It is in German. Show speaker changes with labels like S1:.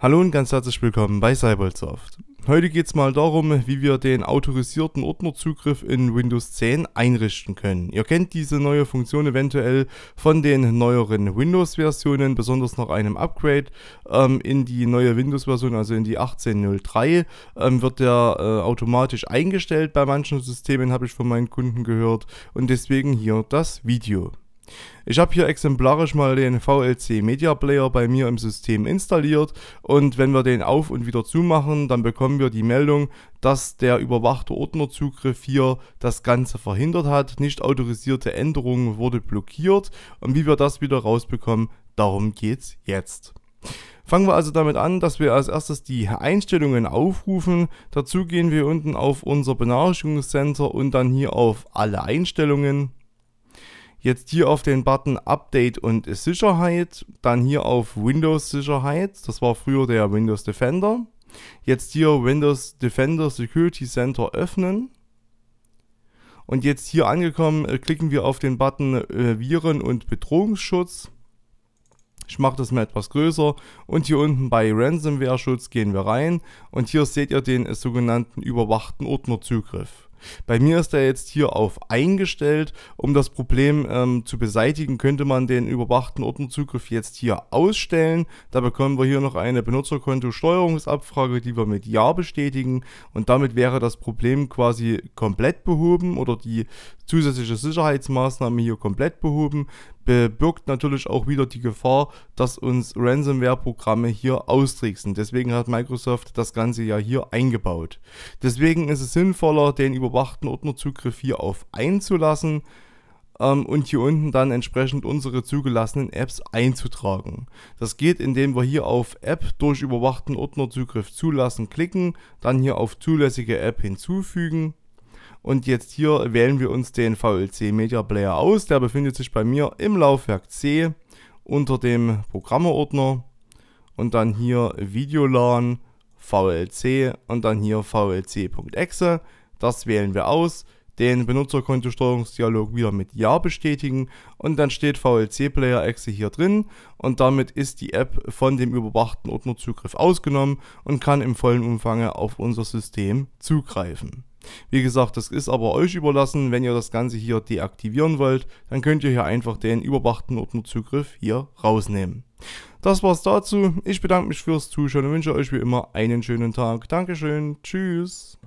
S1: Hallo und ganz herzlich willkommen bei Cybersoft. Heute geht es mal darum, wie wir den autorisierten Ordnerzugriff in Windows 10 einrichten können. Ihr kennt diese neue Funktion eventuell von den neueren Windows-Versionen, besonders nach einem Upgrade ähm, in die neue Windows-Version, also in die 18.03, ähm, wird der äh, automatisch eingestellt. Bei manchen Systemen habe ich von meinen Kunden gehört und deswegen hier das Video. Ich habe hier exemplarisch mal den VLC Media Player bei mir im System installiert und wenn wir den auf und wieder zumachen, dann bekommen wir die Meldung, dass der überwachte Ordnerzugriff hier das Ganze verhindert hat. Nicht autorisierte Änderungen wurde blockiert und wie wir das wieder rausbekommen, darum geht's jetzt. Fangen wir also damit an, dass wir als erstes die Einstellungen aufrufen. Dazu gehen wir unten auf unser Benachrichtigungscenter und dann hier auf alle Einstellungen. Jetzt hier auf den Button Update und Sicherheit, dann hier auf Windows Sicherheit, das war früher der Windows Defender. Jetzt hier Windows Defender Security Center öffnen. Und jetzt hier angekommen, äh, klicken wir auf den Button äh, Viren- und Bedrohungsschutz. Ich mache das mal etwas größer und hier unten bei Ransomware-Schutz gehen wir rein und hier seht ihr den äh, sogenannten überwachten Ordnerzugriff. Bei mir ist er jetzt hier auf eingestellt. Um das Problem ähm, zu beseitigen, könnte man den überwachten Ordnerzugriff jetzt hier ausstellen. Da bekommen wir hier noch eine Benutzerkonto-Steuerungsabfrage, die wir mit Ja bestätigen. Und damit wäre das Problem quasi komplett behoben oder die zusätzliche Sicherheitsmaßnahme hier komplett behoben birgt natürlich auch wieder die Gefahr, dass uns Ransomware-Programme hier austricksen. Deswegen hat Microsoft das Ganze ja hier eingebaut. Deswegen ist es sinnvoller, den überwachten Ordnerzugriff hier auf einzulassen ähm, und hier unten dann entsprechend unsere zugelassenen Apps einzutragen. Das geht, indem wir hier auf App durch überwachten Ordnerzugriff zulassen klicken, dann hier auf zulässige App hinzufügen und jetzt hier wählen wir uns den VLC Media Player aus. Der befindet sich bei mir im Laufwerk C unter dem Programmeordner und dann hier Videolan, VLC und dann hier VLC.exe. Das wählen wir aus, den Benutzerkontosteuerungsdialog wieder mit Ja bestätigen und dann steht VLC Player Exe hier drin und damit ist die App von dem überwachten Ordnerzugriff ausgenommen und kann im vollen Umfang auf unser System zugreifen. Wie gesagt, das ist aber euch überlassen. Wenn ihr das Ganze hier deaktivieren wollt, dann könnt ihr hier einfach den überwachten Ordnerzugriff hier rausnehmen. Das war's dazu. Ich bedanke mich fürs Zuschauen und wünsche euch wie immer einen schönen Tag. Dankeschön. Tschüss.